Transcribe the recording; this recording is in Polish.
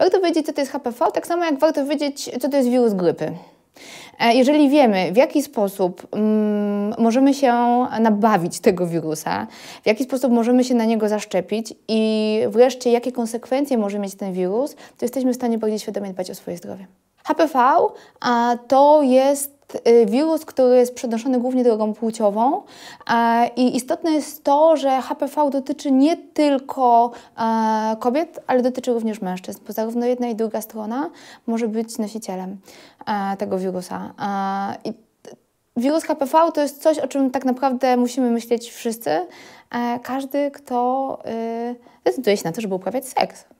Warto wiedzieć, co to jest HPV, tak samo jak warto wiedzieć, co to jest wirus grypy. E, jeżeli wiemy, w jaki sposób mm, możemy się nabawić tego wirusa, w jaki sposób możemy się na niego zaszczepić i wreszcie jakie konsekwencje może mieć ten wirus, to jesteśmy w stanie bardziej świadomie dbać o swoje zdrowie. HPV a to jest Y, wirus, który jest przenoszony głównie drogą płciową e, i istotne jest to, że HPV dotyczy nie tylko e, kobiet, ale dotyczy również mężczyzn, bo zarówno jedna i druga strona może być nosicielem e, tego wirusa. I wirus HPV to jest coś, o czym tak naprawdę musimy myśleć wszyscy, każdy, kto y, decyduje się na to, żeby uprawiać seks.